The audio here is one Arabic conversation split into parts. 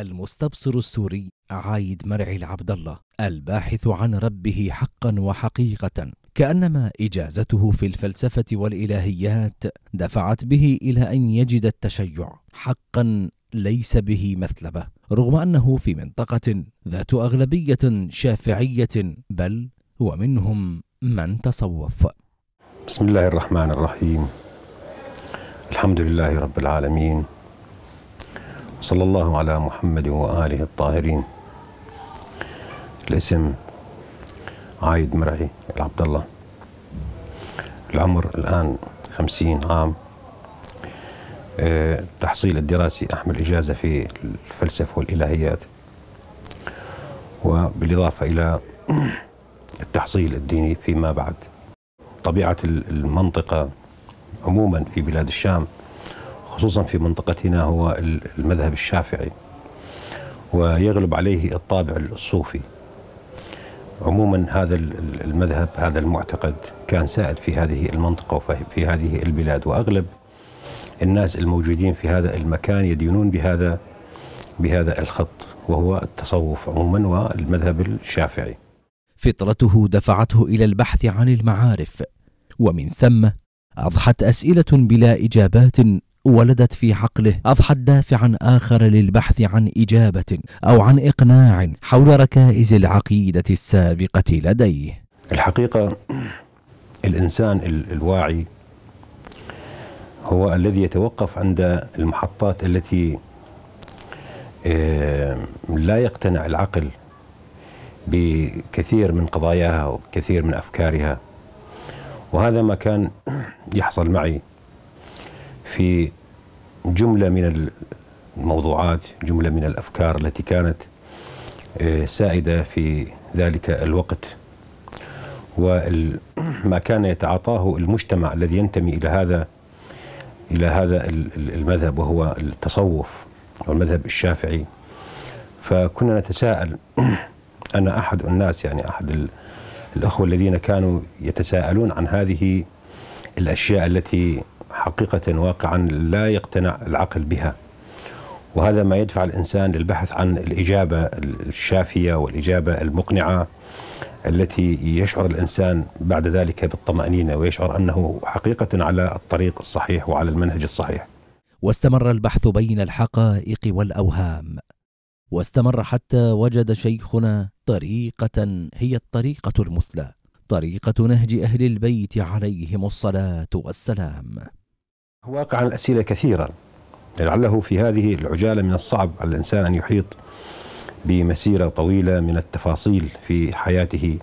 المستبصر السوري عايد مرعي العبد الله الباحث عن ربه حقا وحقيقة كأنما إجازته في الفلسفة والإلهيات دفعت به إلى أن يجد التشيع حقا ليس به مثلبة رغم أنه في منطقة ذات أغلبية شافعية بل ومنهم من تصوف بسم الله الرحمن الرحيم الحمد لله رب العالمين صلى الله على محمد وآله الطاهرين الاسم عايد مرعي العبد الله العمر الآن خمسين عام التحصيل آه، الدراسي أحمل إجازة في الفلسفة والإلهيات وبالإضافة إلى التحصيل الديني فيما بعد طبيعة المنطقة عموما في بلاد الشام خصوصا في منطقتنا هو المذهب الشافعي ويغلب عليه الطابع الصوفي عموما هذا المذهب هذا المعتقد كان سائد في هذه المنطقة وفي هذه البلاد وأغلب الناس الموجودين في هذا المكان يدينون بهذا بهذا الخط وهو التصوف عموما والمذهب الشافعي فطرته دفعته إلى البحث عن المعارف ومن ثم أضحت أسئلة بلا إجابات ولدت في عقله أضحت دافعا آخر للبحث عن إجابة أو عن إقناع حول ركائز العقيدة السابقة لديه الحقيقة الإنسان الواعي هو الذي يتوقف عند المحطات التي آه، لا يقتنع العقل بكثير من قضاياها وكثير من أفكارها وهذا ما كان يحصل معي في جملة من الموضوعات جملة من الأفكار التي كانت آه، سائدة في ذلك الوقت وما كان يتعاطاه المجتمع الذي ينتمي إلى هذا إلى هذا المذهب وهو التصوف والمذهب الشافعي فكنا نتساءل أنا أحد الناس يعني أحد الأخوة الذين كانوا يتساءلون عن هذه الأشياء التي حقيقة واقعا لا يقتنع العقل بها وهذا ما يدفع الإنسان للبحث عن الإجابة الشافية والإجابة المقنعة التي يشعر الإنسان بعد ذلك بالطمأنينة ويشعر أنه حقيقة على الطريق الصحيح وعلى المنهج الصحيح واستمر البحث بين الحقائق والاوهام واستمر حتى وجد شيخنا طريقه هي الطريقه المثلى طريقه نهج اهل البيت عليهم الصلاه والسلام واقعا الأسئلة كثيرة لعله في هذه العجالة من الصعب على الإنسان أن يحيط بمسيرة طويلة من التفاصيل في حياته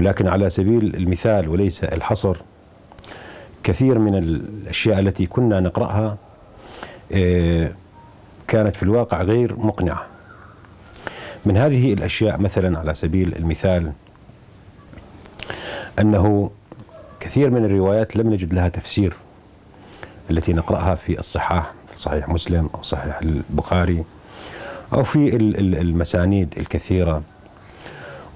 لكن على سبيل المثال وليس الحصر كثير من الأشياء التي كنا نقرأها آه، كانت في الواقع غير مقنعة من هذه الأشياء مثلا على سبيل المثال أنه كثير من الروايات لم نجد لها تفسير التي نقرأها في الصحاح صحيح مسلم أو صحيح البخاري أو في المسانيد الكثيرة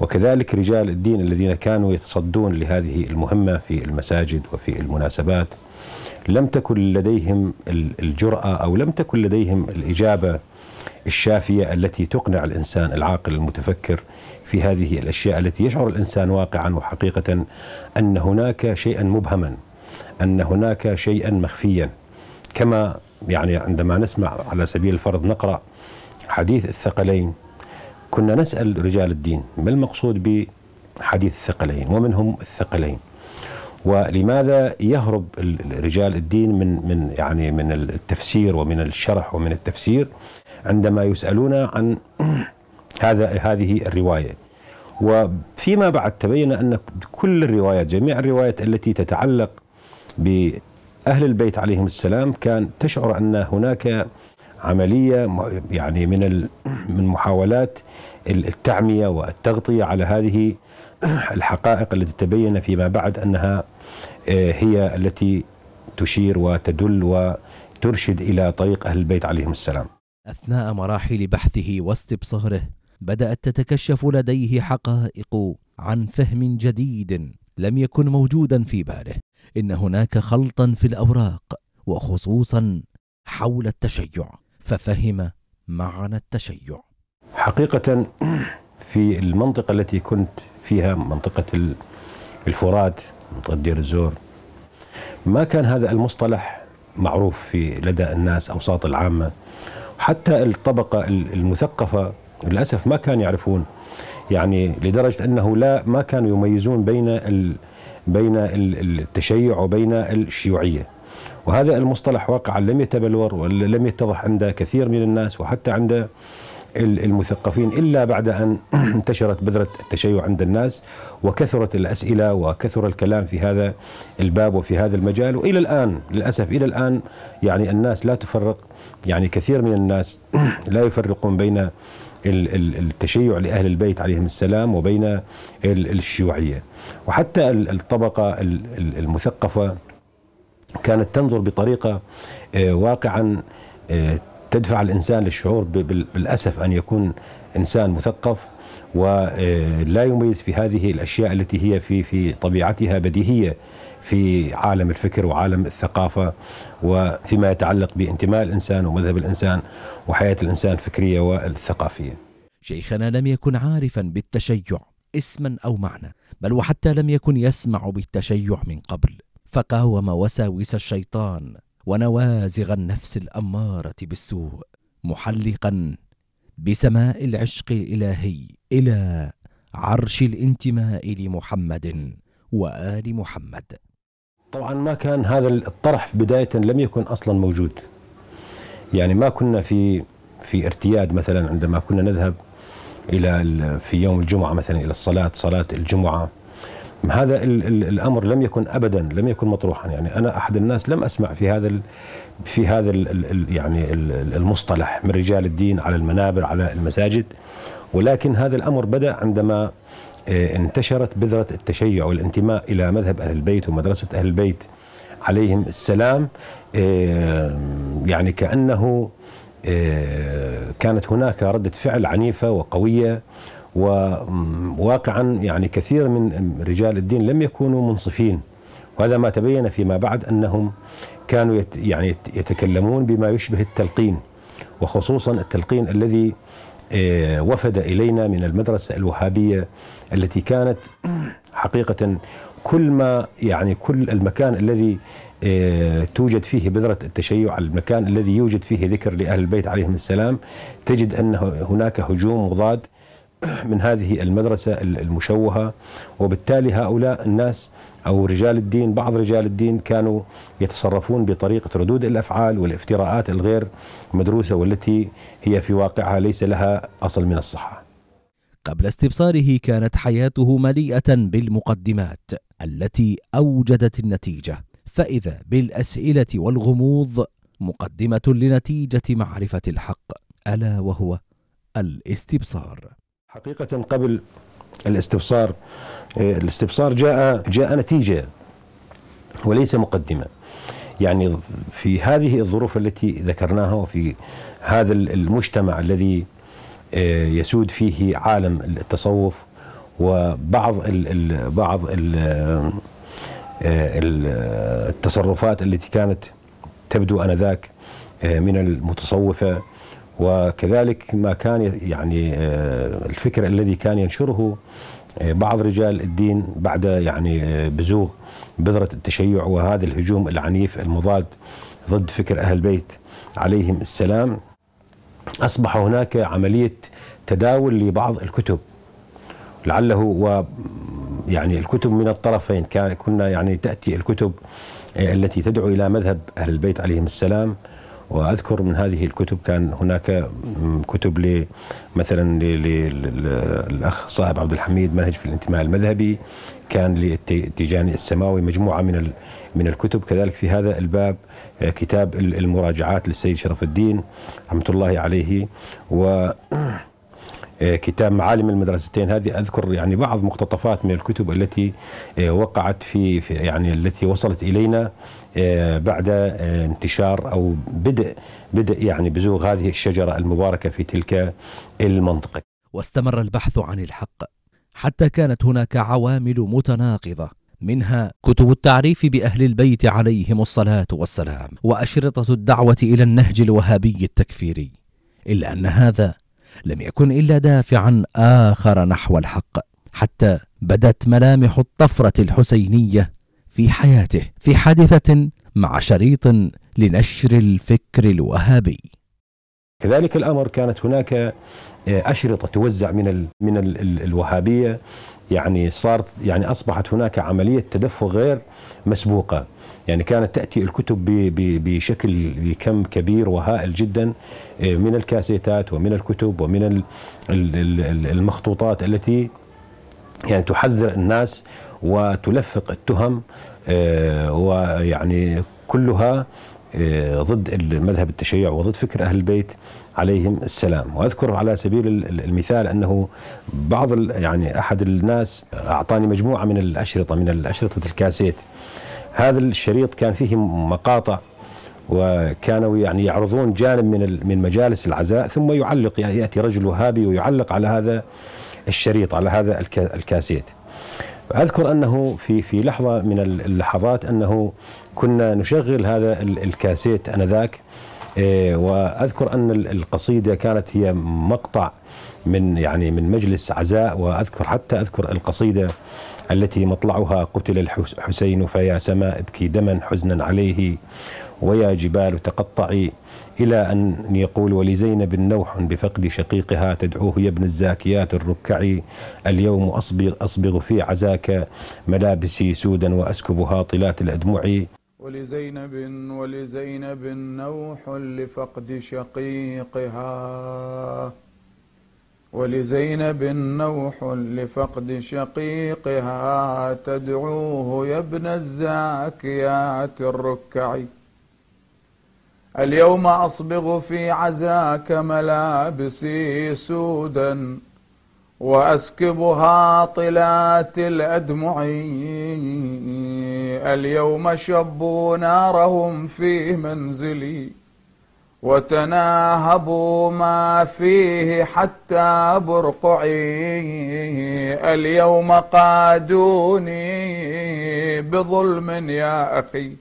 وكذلك رجال الدين الذين كانوا يتصدون لهذه المهمة في المساجد وفي المناسبات لم تكن لديهم الجرأة أو لم تكن لديهم الإجابة الشافية التي تقنع الإنسان العاقل المتفكر في هذه الأشياء التي يشعر الإنسان واقعا وحقيقة أن هناك شيئا مبهما أن هناك شيئا مخفيا كما يعني عندما نسمع على سبيل الفرض نقرأ حديث الثقلين كنا نسأل رجال الدين ما المقصود بحديث الثقلين ومنهم الثقلين ولماذا يهرب رجال الدين من من يعني من التفسير ومن الشرح ومن التفسير عندما يسالون عن هذا هذه الروايه وفيما بعد تبين ان كل الروايات جميع الروايات التي تتعلق بأهل البيت عليهم السلام كان تشعر أن هناك عملية يعني من من محاولات التعمية والتغطية على هذه الحقائق التي تبين فيما بعد أنها آه، هي التي تشير وتدل وترشد إلى طريق أهل البيت عليهم السلام أثناء مراحل بحثه واستبصاره بدأت تتكشف لديه حقائق عن فهم جديد لم يكن موجودا في باله ان هناك خلطا في الاوراق وخصوصا حول التشيع ففهم معنى التشيع حقيقه في المنطقه التي كنت فيها منطقه الفرات منطقه دير الزور ما كان هذا المصطلح معروف في لدى الناس اوساط العامه حتى الطبقه المثقفه للاسف ما كان يعرفون يعني لدرجه انه لا ما كانوا يميزون بين ال بين التشيع وبين الشيوعيه وهذا المصطلح واقعا لم يتبلور ولم يتضح عند كثير من الناس وحتى عند المثقفين الا بعد ان انتشرت بذره التشيع عند الناس وكثرت الاسئله وكثر الكلام في هذا الباب وفي هذا المجال والى الان للاسف الى الان يعني الناس لا تفرق يعني كثير من الناس لا يفرقون بين التشيع لأهل البيت عليهم السلام وبين الشيوعية وحتى الطبقة المثقفة كانت تنظر بطريقة آه، واقعا آه، تدفع الإنسان للشعور بالأسف أن يكون إنسان مثقف ولا آه، يميز في هذه الأشياء التي هي في في طبيعتها بديهية في عالم الفكر وعالم الثقافة وفيما يتعلق بانتماء الإنسان ومذهب الإنسان وحياة الإنسان الفكرية والثقافية شيخنا لم يكن عارفا بالتشيع اسما أو معنى بل وحتى لم يكن يسمع بالتشيع من قبل فقاوم وساوس الشيطان ونوازغ النفس الاماره بالسوء محلقا بسماء العشق الالهي الى عرش الانتماء لمحمد وال محمد طبعا ما كان هذا الطرح بدايه لم يكن اصلا موجود يعني ما كنا في في ارتياد مثلا عندما كنا نذهب الى في يوم الجمعه مثلا الى الصلاه صلاه الجمعه هذا الـ الـ الامر لم يكن ابدا لم يكن مطروحا يعني انا احد الناس لم اسمع في هذا الـ في هذا الـ يعني الـ المصطلح من رجال الدين على المنابر على المساجد ولكن هذا الامر بدا عندما آه، انتشرت بذره التشيع والانتماء الى مذهب اهل البيت ومدرسه اهل البيت عليهم السلام آه، يعني كانه آه، كانت هناك رده فعل عنيفه وقويه وواقعا يعني كثير من رجال الدين لم يكونوا منصفين وهذا ما تبين فيما بعد انهم كانوا يت يعني يتكلمون بما يشبه التلقين وخصوصا التلقين الذي آه، وفد الينا من المدرسه الوهابيه التي كانت حقيقه كل ما يعني كل المكان الذي آه، توجد فيه بذره التشيع المكان الذي يوجد فيه ذكر لاهل البيت عليهم السلام تجد ان هناك هجوم مضاد من هذه المدرسة المشوهة وبالتالي هؤلاء الناس أو رجال الدين بعض رجال الدين كانوا يتصرفون بطريقة ردود الأفعال والافتراءات الغير مدروسة والتي هي في واقعها ليس لها أصل من الصحة قبل استبصاره كانت حياته مليئة بالمقدمات التي أوجدت النتيجة فإذا بالأسئلة والغموض مقدمة لنتيجة معرفة الحق ألا وهو الاستبصار حقيقة قبل الاستبصار آه، الاستبصار جاء جاء نتيجة وليس مقدمة يعني في هذه الظروف التي ذكرناها وفي هذا المجتمع الذي آه، يسود فيه عالم التصوف وبعض ال بعض آه، ال التصرفات التي كانت تبدو انذاك من المتصوفه وكذلك ما كان يعني آه، الفكر الذي كان ينشره آه، بعض رجال الدين بعد يعني آه، بزوغ بذرة التشيع وهذا الهجوم العنيف المضاد ضد فكر أهل البيت عليهم السلام أصبح هناك عملية تداول لبعض الكتب لعله و يعني الكتب من الطرفين كان كنا يعني تأتي الكتب التي تدعو إلى مذهب أهل البيت عليهم السلام واذكر من هذه الكتب كان هناك كتب مثلا للاخ صاحب عبد الحميد منهج في الانتماء المذهبي كان للتيجاني السماوي مجموعه من من الكتب كذلك في هذا الباب آه، كتاب المراجعات للسيد شرف الدين رحمه الله عليه و آه، كتاب معالم المدرستين هذه اذكر يعني بعض مقتطفات من الكتب التي آه، وقعت في, في يعني التي وصلت الينا آه، بعد انتشار او بدء بدء يعني بزوغ هذه الشجره المباركه في تلك المنطقه. واستمر البحث عن الحق حتى كانت هناك عوامل متناقضه منها كتب التعريف باهل البيت عليهم الصلاه والسلام واشرطه الدعوه الى النهج الوهابي التكفيري الا ان هذا لم يكن إلا دافعا آخر نحو الحق حتى بدت ملامح الطفرة الحسينية في حياته في حادثة مع شريط لنشر الفكر الوهابي كذلك الامر كانت هناك آه، اشرطه توزع من من الوهابيه يعني صارت يعني أصبحت هناك عملية تدفق غير مسبوقة يعني كانت تأتي الكتب بشكل بكم كبير وهائل جدا آه، من الكاسيتات ومن الكتب ومن المخطوطات التي يعني تحذر الناس وتلفق التهم آه، ويعني كلها آه، ضد المذهب التشيع وضد فكر أهل البيت عليهم السلام وأذكر على سبيل المثال أنه بعض يعني أحد الناس أعطاني مجموعة من الأشرطة من الأشرطة الكاسيت هذا الشريط كان فيه مقاطع وكانوا يعني يعرضون جانب من من مجالس العزاء ثم يعلق يعني ياتي رجل وهابي ويعلق على هذا الشريط على هذا الكاسيت اذكر انه في في لحظه من اللحظات انه كنا نشغل هذا الكاسيت انذاك إيه، واذكر ان القصيده كانت هي مقطع من يعني من مجلس عزاء واذكر حتى اذكر القصيده التي مطلعها قتل الحسين فيا سماء ابكي دما حزنا عليه ويا جبال تقطعي إلى أن يقول ولزينب نوح بفقد شقيقها تدعوه يا ابن الزاكيات الركعي اليوم أصبغ, أصبغ في عزاك ملابسي سودا وأسكب هاطلات الأدمع ولزينب ولزينب نوح لفقد شقيقها ولزينب نوح لفقد شقيقها تدعوه يا ابن الزاكيات الركعي اليوم أصبغ في عزاك ملابسي سودا وأسكبها طلات الأدمع اليوم شبوا نارهم في منزلي وتناهبوا ما فيه حتى برقعي اليوم قادوني بظلم يا أخي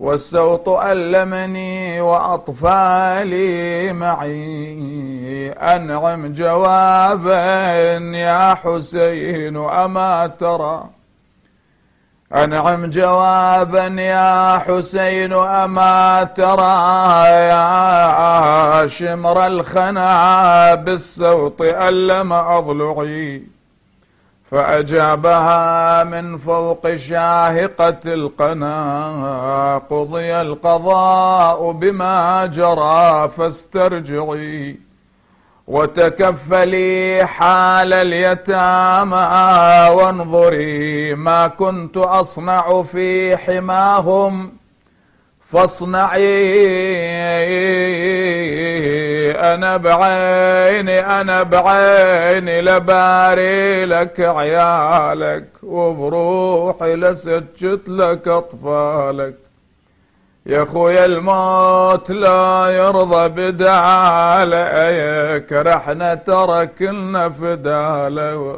والسوط ألمني وأطفالي معي أنعم جوابا يا حسين أما ترى أنعم جوابا يا حسين أما ترى يا شمر الخنا بالسوط ألم أضلعي فأجابها من فوق شاهقة القنا قضي القضاء بما جرى فاسترجعي وتكفلي حال اليتامى وانظري ما كنت أصنع في حماهم فاصنعي أنا بعيني أنا بعيني لباري لك عيالك وبروحي لسجت لك أطفالك يا خويا الموت لا يرضى بدالك رحنا ترى كلنا فدالك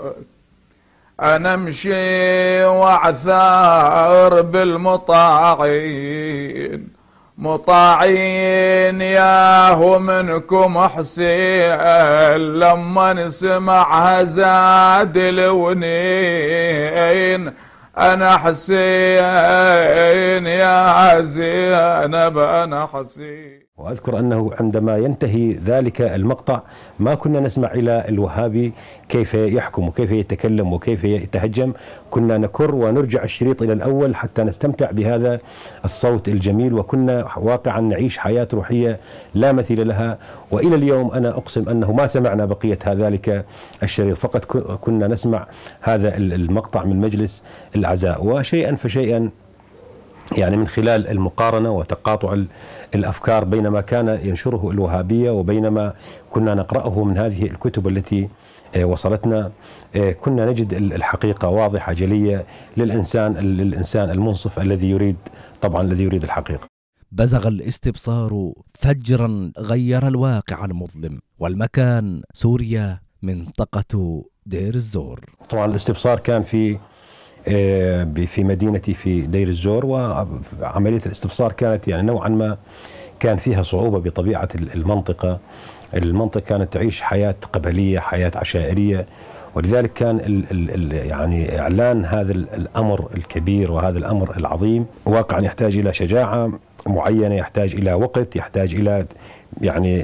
أنا أمشي وأعثار بالمطاعين مطاعين ياهو منكم حسين لما نسمعها زاد الونين انا حسين يا زينب انا حسين وأذكر أنه عندما ينتهي ذلك المقطع ما كنا نسمع إلى الوهابي كيف يحكم وكيف يتكلم وكيف يتهجم كنا نكر ونرجع الشريط إلى الأول حتى نستمتع بهذا الصوت الجميل وكنا واقعا نعيش حياة روحية لا مثيل لها وإلى اليوم أنا أقسم أنه ما سمعنا بقية ذلك الشريط فقط كنا نسمع هذا المقطع من مجلس العزاء وشيئا فشيئا يعني من خلال المقارنة وتقاطع الأفكار بين ما كان ينشره الوهابية وبين ما كنا نقرأه من هذه الكتب التي آه، وصلتنا آه، كنا نجد الحقيقة واضحة جلية للإنسان للإنسان المنصف الذي يريد طبعا الذي يريد الحقيقة بزغ الاستبصار فجرا غير الواقع المظلم والمكان سوريا منطقة دير الزور طبعا الاستبصار كان في آه، في مدينتي في دير الزور وعملية الاستبصار كانت يعني نوعا ما كان فيها صعوبة بطبيعة المنطقة المنطقة كانت تعيش حياة قبلية حياة عشائرية ولذلك كان الـ ال ال يعني إعلان هذا الأمر الكبير وهذا الأمر العظيم واقعا يحتاج إلى شجاعة معينه يحتاج الى وقت يحتاج الى يعني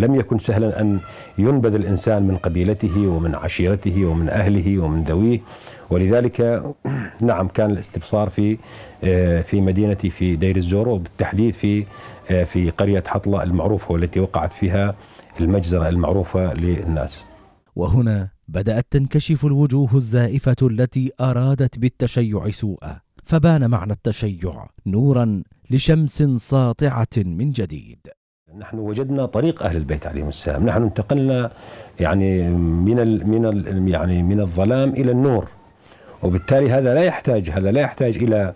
لم يكن سهلا ان ينبذ الانسان من قبيلته ومن عشيرته ومن اهله ومن ذويه ولذلك نعم كان الاستبصار في آه، في مدينتي في دير الزور وبالتحديد في آه، في قرية حطلة المعروفة والتي وقعت فيها المجزرة المعروفة للناس وهنا بدأت تنكشف الوجوه الزائفة التي أرادت بالتشيع سوءا فبان معنى التشيع نورا لشمس ساطعة من جديد نحن وجدنا طريق اهل البيت عليهم السلام، نحن انتقلنا يعني من الـ من الـ يعني من الظلام الى النور، وبالتالي هذا لا يحتاج هذا لا يحتاج الى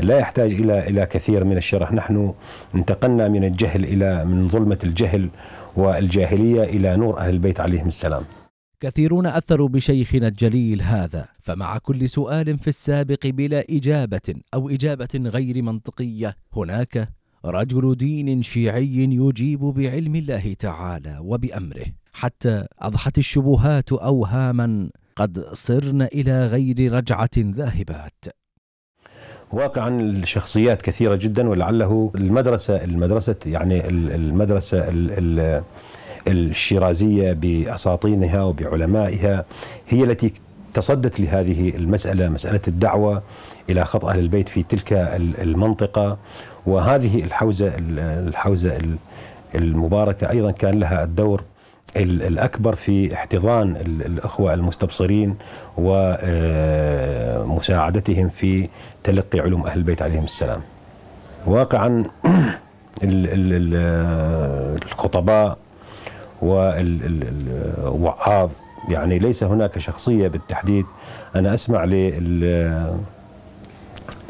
لا يحتاج الى الى كثير من الشرح نحن انتقلنا من الجهل الى من ظلمه الجهل والجاهليه الى نور اهل البيت عليهم السلام كثيرون اثروا بشيخنا الجليل هذا فمع كل سؤال في السابق بلا اجابه او اجابه غير منطقيه هناك رجل دين شيعي يجيب بعلم الله تعالى وبامره حتى اضحت الشبهات اوهاما قد صرن إلى غير رجعة ذاهبات واقعا الشخصيات كثيرة جدا ولعله المدرسة المدرسة يعني المدرسة الشيرازية بأساطينها وبعلمائها هي التي تصدت لهذه المسألة مسألة الدعوة إلى خط أهل البيت في تلك المنطقة وهذه الحوزة الحوزة المباركة أيضا كان لها الدور الأكبر في احتضان الأخوة المستبصرين ومساعدتهم آه، في تلقي علوم أهل البيت عليهم السلام واقعا آه، الخطباء والوعاظ يعني ليس هناك شخصية بالتحديد أنا أسمع لل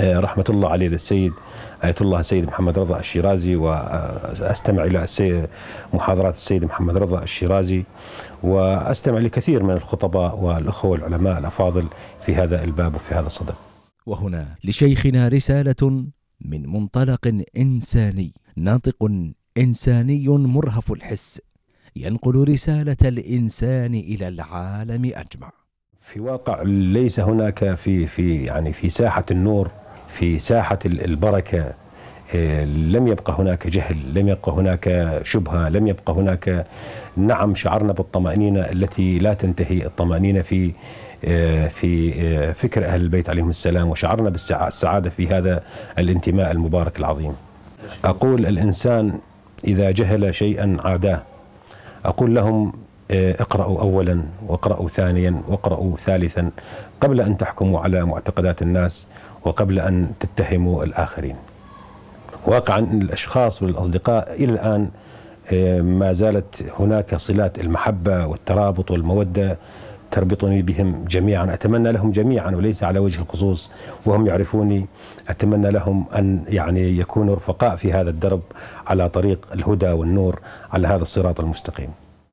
آه، رحمة الله عليه للسيد آية الله السيد محمد رضا الشيرازي وأستمع إلى محاضرات السيد محمد رضا الشيرازي وأستمع لكثير من الخطباء والأخوة العلماء الأفاضل في هذا الباب وفي هذا الصدد وهنا لشيخنا رسالة من منطلق إنساني ناطق إنساني مرهف الحس ينقل رسالة الإنسان إلى العالم أجمع في واقع ليس هناك في في يعني في ساحة النور في ساحة البركة آه، لم يبقى هناك جهل لم يبقى هناك شبهة لم يبقى هناك نعم شعرنا بالطمأنينة التي لا تنتهي الطمأنينة في آه، في آه، فكر أهل البيت عليهم السلام وشعرنا بالسعادة في هذا الانتماء المبارك العظيم أقول الإنسان إذا جهل شيئا عاداه أقول لهم آه، اقرأوا أولا واقرأوا ثانيا واقرأوا ثالثا قبل أن تحكموا على معتقدات الناس وقبل أن تتهموا الآخرين واقعا الأشخاص والأصدقاء إلى الآن آه، ما زالت هناك صلات المحبة والترابط والمودة تربطني بهم جميعا أتمنى لهم جميعا وليس على وجه الخصوص وهم يعرفوني أتمنى لهم أن يعني يكونوا رفقاء في هذا الدرب على طريق الهدى والنور على هذا الصراط المستقيم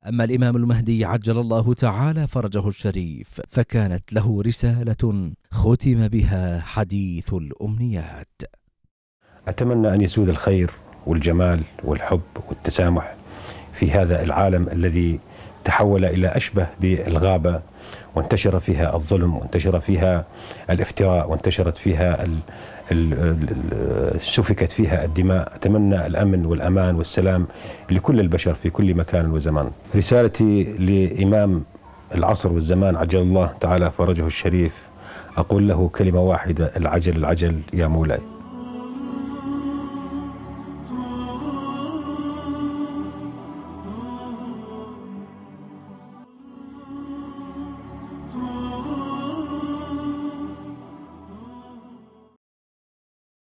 أما الإمام المهدي عجل الله تعالى فرجه الشريف فكانت له رسالة ختم بها حديث الأمنيات أتمنى أن يسود الخير والجمال والحب والتسامح في هذا العالم الذي تحول الى اشبه بالغابه وانتشر فيها الظلم وانتشر فيها الافتراء وانتشرت فيها سفكت فيها الدماء أتمنى الأمن والأمان والسلام لكل البشر في كل مكان وزمان رسالتي لإمام العصر والزمان عجل الله تعالى فرجه الشريف أقول له كلمة واحدة العجل العجل يا مولاي